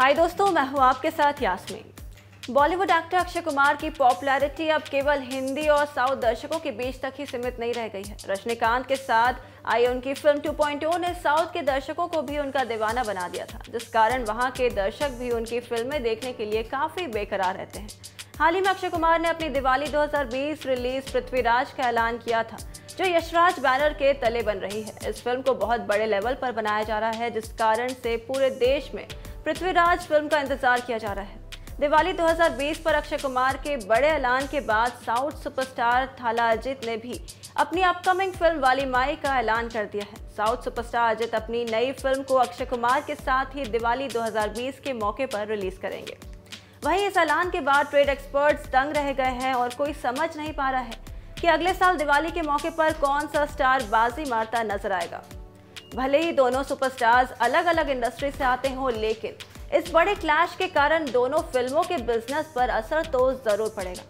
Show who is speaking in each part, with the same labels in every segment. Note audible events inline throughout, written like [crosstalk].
Speaker 1: हाय दोस्तों मैं हूँ आपके साथ यास्मीन बॉलीवुड एक्टर अक्षय कुमार की पॉपुलैरिटी अब केवल हिंदी और साउथ दर्शकों के बीच तक ही सीमित नहीं रह गई है रजनीकांत के साथ आई उनकी फिल्म 2.0 ने साउथ के दर्शकों को भी उनका दीवाना बना दिया था जिस कारण वहां के दर्शक भी उनकी फिल्में देखने के लिए काफ़ी बेकरार रहते हैं हाल ही में अक्षय कुमार ने अपनी दिवाली 2020 रिलीज पृथ्वीराज का ऐलान किया था जो यशराज बैनर के तले बन रही है इस फिल्म को बहुत बड़े लेवल पर बनाया जा रहा है जिस कारण से पूरे देश में पृथ्वीराज फिल्म का इंतजार किया जा रहा है दिवाली 2020 पर अक्षय कुमार के बड़े ऐलान के बाद साउथ सुपरस्टार थाला अजित ने भी अपनी अपकमिंग फिल्म वाली माई का ऐलान कर दिया है साउथ सुपरस्टार अजित अपनी नई फिल्म को अक्षय कुमार के साथ ही दिवाली 2020 के मौके पर रिलीज करेंगे वहीं इस ऐलान के बाद ट्रेड एक्सपर्ट्स तंग रह गए हैं और कोई समझ नहीं पा रहा है कि अगले साल दिवाली के मौके पर कौन सा स्टार बाजी मारता नजर आएगा भले ही दोनों सुपरस्टार्स अलग अलग इंडस्ट्री से आते हों लेकिन इस बड़े क्लैश के कारण दोनों फिल्मों के बिजनेस पर असर तो ज़रूर पड़ेगा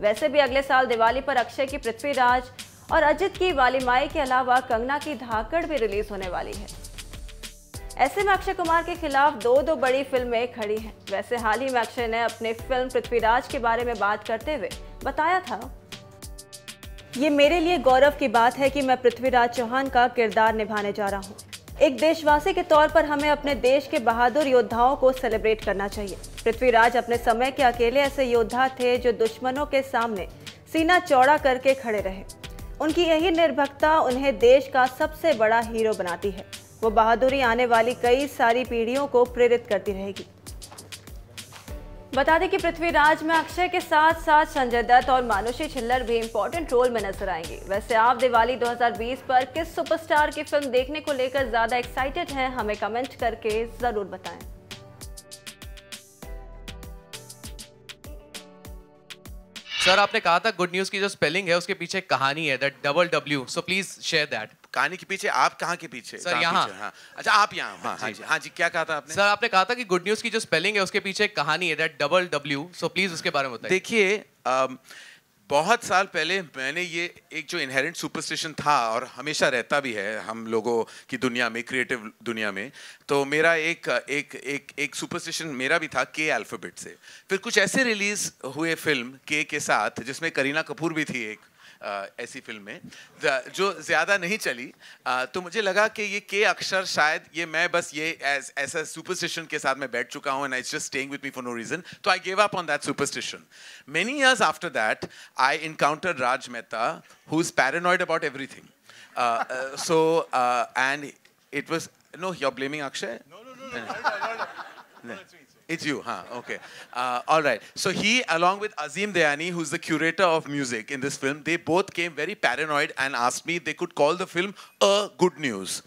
Speaker 1: वैसे भी अगले साल दिवाली पर अक्षय की पृथ्वीराज और अजित की वाली माई के अलावा कंगना की धाकड़ भी रिलीज होने वाली है ऐसे में अक्षय कुमार के खिलाफ दो दो बड़ी फिल्में खड़ी हैं वैसे हाल ही में अक्षय ने अपने फिल्म पृथ्वीराज के बारे में बात करते हुए बताया था ये मेरे लिए गौरव की बात है कि मैं पृथ्वीराज चौहान का किरदार निभाने जा रहा हूँ एक देशवासी के तौर पर हमें अपने देश के बहादुर योद्धाओं को सेलिब्रेट करना चाहिए पृथ्वीराज अपने समय के अकेले ऐसे योद्धा थे जो दुश्मनों के सामने सीना चौड़ा करके खड़े रहे उनकी यही निर्भकता उन्हें देश का सबसे बड़ा हीरो बनाती है वो बहादुरी आने वाली कई सारी पीढ़ियों को प्रेरित करती रहेगी बता दें कि पृथ्वीराज में अक्षय के साथ साथ संजय दत्त और मानुषी छिल्लर भी इम्पोर्टेंट रोल में नजर आएंगे वैसे आप दिवाली 2020 पर किस सुपरस्टार की फिल्म देखने को लेकर ज्यादा एक्साइटेड हैं हमें कमेंट करके जरूर बताएं
Speaker 2: सर आपने कहा था गुड न्यूज की जो स्पेलिंग है उसके पीछे कहानी है that double W so please share that कहानी के पीछे आप कहाँ के पीछे सर यहाँ हाँ। अच्छा आप यहाँ हाँ, हाँ, जी, हाँ जी क्या कहा था आपने सर आपने कहा था कि गुड न्यूज की जो स्पेलिंग है उसके पीछे कहानी है that double W so please उसके बारे में बताइए देखिए
Speaker 3: बहुत साल पहले मैंने ये एक जो इनहेरेंट सुपरस्टिशन था और हमेशा रहता भी है हम लोगों की दुनिया में क्रिएटिव दुनिया में तो मेरा एक एक एक एक सुपरस्टिशन मेरा भी था के अल्फ़ाबेट से फिर कुछ ऐसे रिलीज़ हुए फिल्म के के साथ जिसमें करीना कपूर भी थी एक ऐसी फिल्म में जो ज़्यादा नहीं चली तो मुझे लगा कि ये के अक्षर शायद ये मैं बस ये एज ऐसा सुपरस्टिशन के साथ मैं बैठ चुका हूँ and I just staying with me for no reason तो I gave up on that superstition many years after that I encounter Raj Mehta who is paranoid about everything so and it was no you are blaming अक्षर It's you, huh? Okay. Uh, all right. So he, along with Azim Dayani, who's the curator of music in this film, they both came very paranoid and asked me they could call the film A Good News.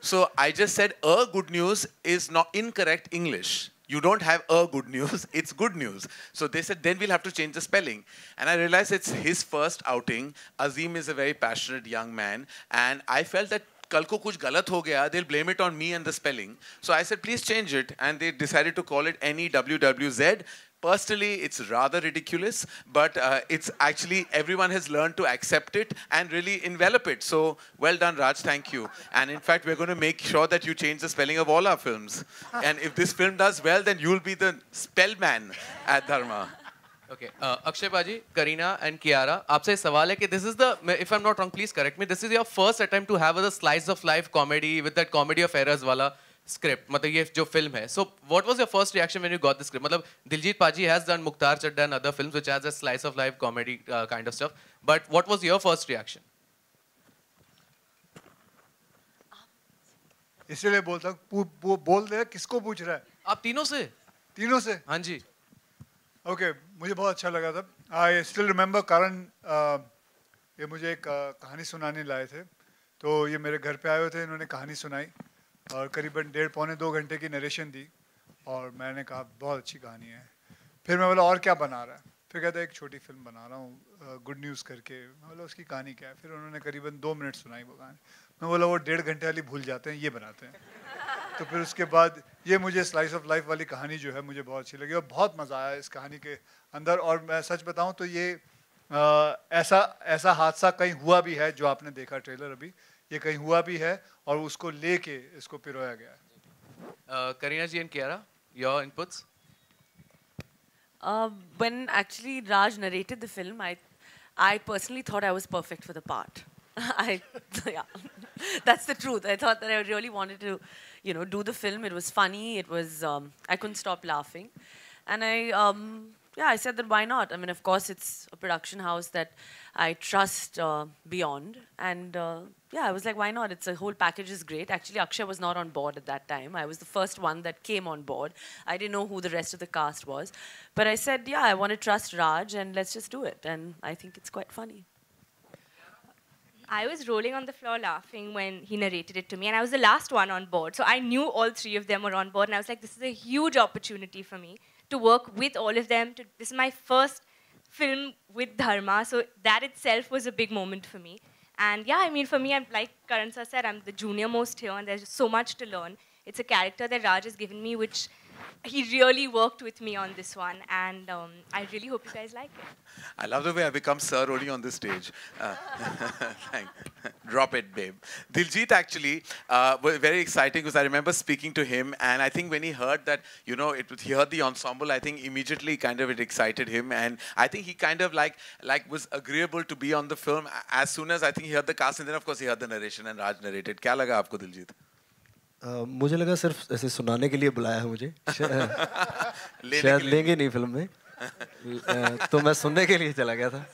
Speaker 3: So I just said A Good News is not incorrect English. You don't have a good news, [laughs] it's good news. So they said, then we'll have to change the spelling. And I realized it's his first outing. Azim is a very passionate young man. And I felt that कल को कुछ गलत हो गया they blame it on me and the spelling so I said please change it and they decided to call it any W W Z Personally, it's rather ridiculous, but uh, it's actually everyone has learned to accept it and really envelop it. So well done, Raj. Thank you. And in fact, we're going to make sure that you change the spelling of all our films. And if this film does well, then you'll be the spell
Speaker 2: man at Dharma. Akshay बाजी Kareena and Kiara आपसे सवाल है कि this is the if I am not wrong please correct me this is your first attempt to have a slice of life comedy with that comedy of errors वाला script मतलब ये जो film है so what was your first reaction when you got the script मतलब दिलजीत पाजी has done Mukhtar Chadda and other films which has a slice of life comedy kind of stuff but what was your first reaction
Speaker 4: इसीलिए बोलता हूँ बो, बोल दे किसको पूछ रहा है आप तीनों से तीनों से हाँ जी ओके okay. मुझे बहुत अच्छा लगा था आई स्टिल रिमेम्बर कारण ये मुझे एक uh, कहानी सुनाने लाए थे तो ये मेरे घर पे आए हुए थे इन्होंने कहानी सुनाई और करीबन डेढ़ पौने दो घंटे की नरेशन दी और मैंने कहा बहुत अच्छी कहानी है फिर मैं बोला और क्या बना रहा है फिर कहता एक छोटी फिल्म बना रहा हूँ गुड uh, न्यूज़ करके मैं बोला उसकी कहानी क्या है फिर उन्होंने करीबन दो मिनट सुनाई वो कहानी मैं बोला वो डेढ़ घंटे वाली भूल जाते हैं ये बनाते हैं तो फिर उसके बाद ये मुझे स्लाइस ऑफ लाइफ वाली कहानी जो है मुझे बहुत अच्छी लगी और बहुत मज़ा आया इस कहानी के अंदर और मैं सच बताऊँ तो ये आ, ऐसा ऐसा हादसा कहीं हुआ भी है जो आपने देखा ट्रेलर अभी ये कहीं हुआ भी है और उसको लेके इसको पिरोया गया
Speaker 2: है Kareena ji and Kiara your
Speaker 4: inputs
Speaker 5: when actually Raj narrated the film, I, I personally thought I was perfect for the part. [laughs] I, [laughs] yeah, that's the truth. I thought that I really wanted to, you know, do the film. It was funny. It was, um, I couldn't stop laughing. And I, um, yeah, I said that why not? I mean, of course, it's a production house that I trust uh, beyond. And uh, yeah, I was like, why not? It's a whole package is great. Actually, Akshay was not on board at that time. I was the first one that came on board. I didn't know who the rest of the cast was. But I said, yeah, I want to trust Raj and let's just do it. And I think it's quite funny. I was rolling on the floor laughing when he narrated it to me, and I was the last one on board. So I knew all three of them were on board, and I was like, this is a huge opportunity for me to work with all of them. To, this is my first film with Dharma, so that itself was a big moment for me. And yeah, I mean, for me, I'm like Karan said, I'm the junior most here, and there's so much to learn. It's a character that Raj has given me, which he really worked with me on this one, and um, I really hope you guys like it.
Speaker 3: I love the way I become sir only on the stage. Uh, [laughs] [laughs] Drop it, babe. Diljit actually uh, was very exciting because I remember speaking to him, and I think when he heard that, you know, it he heard the ensemble. I think immediately kind of it excited him, and I think he kind of like like was agreeable to be on the film as soon as I think he heard the cast, and then of course he heard the narration and Raj narrated. Kya laga aapko, Diljit?
Speaker 4: मुझे लगा सिर्फ ऐसे सुनाने के लिए बुलाया है मुझे [laughs] लेने शायद लेंगे नहीं फिल्म में तो मैं सुनने के लिए चला गया था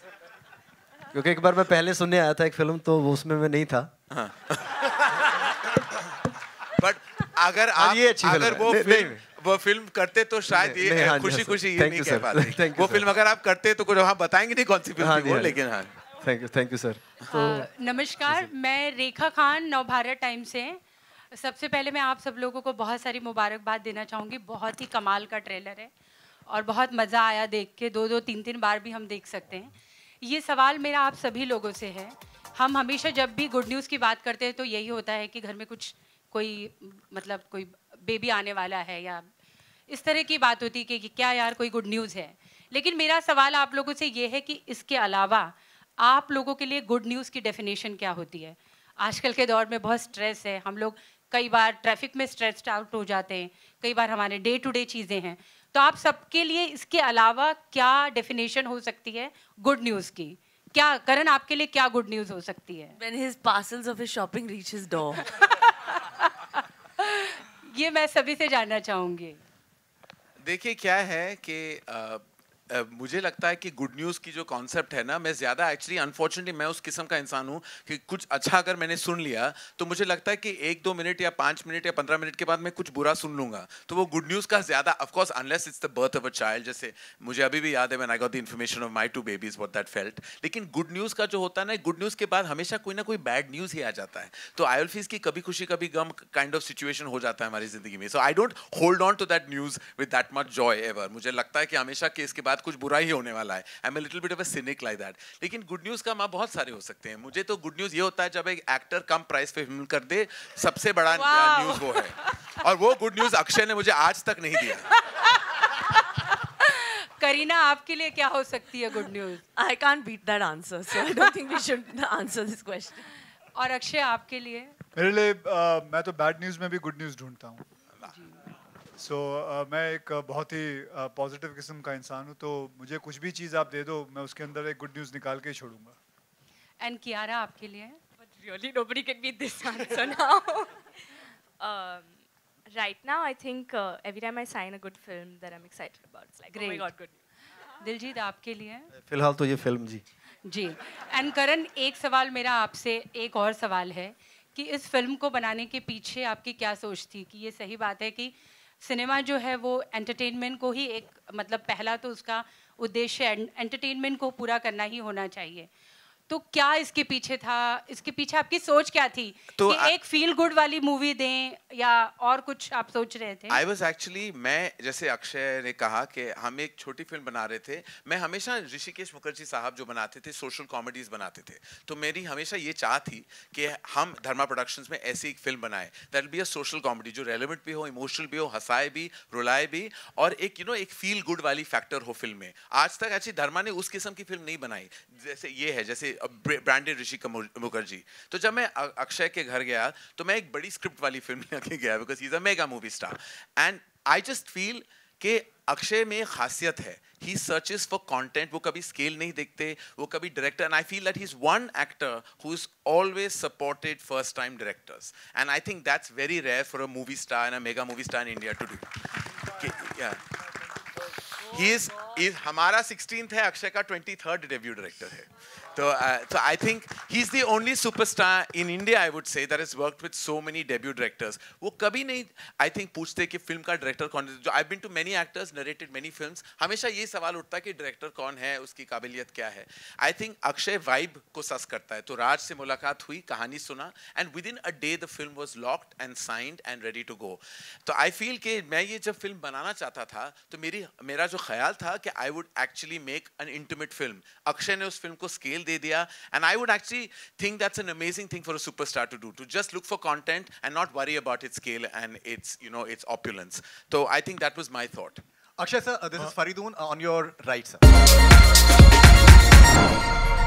Speaker 4: क्योंकि एक बार मैं पहले सुनने आया था एक फिल्म तो वो उसमें मैं नहीं था
Speaker 3: बट हाँ। अगर हाँ, आप ये अच्छी अगर वो फिल्म वो फिल्म करते तो शायद ये हाँ खुशी खुशी ये नहीं कह पाते वो फिल्म अगर आप करते तो कुछ वहाँ बताएंगे नहीं कौन सी फिल्म थी लेकिन हाँ thank you
Speaker 2: thank you sir
Speaker 5: नमस्कार मैं रेखा खान नवभारत टाइम से सबसे पहले मैं आप सब लोगों को बहुत सारी मुबारकबाद देना चाहूँगी बहुत ही कमाल का ट्रेलर है और बहुत मज़ा आया देख के दो दो तीन तीन बार भी हम देख सकते हैं ये सवाल मेरा आप सभी लोगों से है हम हमेशा जब भी गुड न्यूज़ की बात करते हैं तो यही होता है कि घर में कुछ कोई मतलब कोई बेबी आने वाला है या इस तरह की बात होती है कि, क्या यार कोई गुड न्यूज़ है लेकिन मेरा सवाल आप लोगों से ये है कि इसके अलावा आप लोगों के लिए गुड न्यूज़ की डेफिनेशन क्या होती है आजकल के दौर में बहुत स्ट्रेस है हम लोग कई बार ट्रैफिक में स्ट्रेस्ड आउट हो जाते हैं कई बार हमारे डे टू डे चीज़ें हैं तो आप सबके लिए इसके अलावा क्या डेफिनेशन हो सकती है गुड न्यूज़ की क्या करण आपके लिए क्या गुड न्यूज़ हो सकती है When his parcels of his shopping reaches door. [laughs] ये मैं सभी से जानना चाहूँगी
Speaker 3: देखिए क्या है कि uh, मुझे लगता है कि गुड न्यूज़ की जो कॉन्सेप्ट है ना मैं ज़्यादा एक्चुअली अनफॉर्चुनेटली मैं उस किस्म का इंसान हूँ कि कुछ अच्छा अगर मैंने सुन लिया तो मुझे लगता है कि एक दो मिनट या पाँच मिनट या पंद्रह मिनट के बाद मैं कुछ बुरा सुन लूँगा तो वो गुड न्यूज़ का ज़्यादा of course unless it's the birth of a child जैसे मुझे अभी भी याद है man I got the information of my two babies what that felt लेकिन गुड न्यूज़ का जो होता है ना गुड न्यूज़ के बाद हमेशा कोई ना कोई बैड न्यूज़ ही आ जाता है तो आयल फीस की कभी खुशी कभी गम काइंड ऑफ सिचुएशन हो जाता है हमारी जिंदगी में so I don't hold on to that news with that much joy ever मुझे लगता है कि हमेशा केस इसके बाद साथ कुछ बुरा ही होने वाला है I am little bit of a cynic like that लेकिन गुड न्यूज़ का माँ बहुत सारे हो सकते हैं मुझे तो गुड न्यूज़ ये होता है जब एक एक्टर कम प्राइस पे फिल्म कर दे सबसे बड़ा न्यूज़ uh, वो है और वो गुड न्यूज़ अक्षय ने मुझे आज तक नहीं दिया
Speaker 5: [laughs] करीना आपके लिए क्या हो सकती है good news I can beat that answer so I don't think we should answer this question और अक्षय आपके लिए
Speaker 4: मेरे लिए uh, मैं तो बैड न्यूज़ में भी गुड न्यूज़ ढूंढता हूँ सो so, uh, मैं एक uh, बहुत ही पॉजिटिव uh, किस्म का इंसान हूँ तो मुझे कुछ भी चीज़ आप दे दो मैं उसके अंदर एक गुड न्यूज़ निकाल के छोड़ूंगा
Speaker 5: एंड कियारा आपके लिए but really nobody can be this answer now right now I think uh, every time I sign a good film that I'm excited about. It's like, Great. oh my Diljit आपके लिए uh,
Speaker 4: फिलहाल तो ये film ji
Speaker 5: ji and करण एक सवाल मेरा आपसे एक और सवाल है कि इस फिल्म को बनाने के पीछे आपकी क्या सोच थी कि ये सही बात है कि सिनेमा जो है वो एंटरटेनमेंट को ही एक मतलब पहला तो उसका उद्देश्य एंटरटेनमेंट को पूरा करना ही होना चाहिए तो क्या इसके पीछे था इसके पीछे आपकी सोच क्या थी तो कि आ... एक फील गुड वाली मूवी दें या और कुछ आप सोच रहे थे आई वॉज
Speaker 3: एक्चुअली मैं जैसे अक्षय ने कहा कि हम एक छोटी फिल्म बना रहे थे मैं हमेशा ऋषिकेश मुखर्जी साहब जो बनाते थे सोशल कॉमेडीज बनाते थे तो मेरी हमेशा ये चाह थी कि हम धर्मा प्रोडक्शन में ऐसी एक फिल्म बनाए that be a social comedy जो रेलिवेंट भी हो इमोशनल भी हो हंसाए भी रुलाए भी और एक यू you नो know, एक फील गुड वाली फैक्टर हो फिल्म में आज तक एक्चुअली धर्मा ने उस किस्म की फिल्म नहीं बनाई जैसे ये है जैसे ब्रांडेड ऋषि मुखर्जी तो जब मैं अक्षय के घर गया तो मैं एक बड़ी स्क्रिप्ट वाली फिल्म लेके गया because is a mega movie star and I just feel कि अक्षय में खासियत है ही सर्चेज फॉर कॉन्टेंट वो कभी स्केल नहीं देखते वो कभी director and I feel that he is one actor who is always supported first time directors and I think that's very rare for a movie star and a mega movie star in India to do he is इस हमारा sixteen है अक्षय का twenty third debut director है तो तो I think he is the only superstar in India I would say that is work with so many debut directors वो कभी नहीं आई थिंक पूछते कि फिल्म का डायरेक्टर कौन है जो I been to many actors narrated many film हमेशा ये सवाल उठता है कि डायरेक्टर कौन है उसकी काबिलियत क्या है आई थिंक अक्षय वाइब को सस करता है तो राज से मुलाकात हुई कहानी सुना and with in a day the film was locked and signed and ready to go तो आई फील कि मैं ये जब फिल्म बनाना चाहता था तो मेरी मेरा जो ख्याल था कि I would actually make an intimate film Akshay ने उस फिल्म को स्केल दे दिया and I would actually think that's an amazing thing for a superstar to do to just look for content and not worry about its scale and it's you know its opulence तो I think that was my thought
Speaker 4: Akshay sir, uh, this uh, is
Speaker 3: Faridoon uh, on your right sir.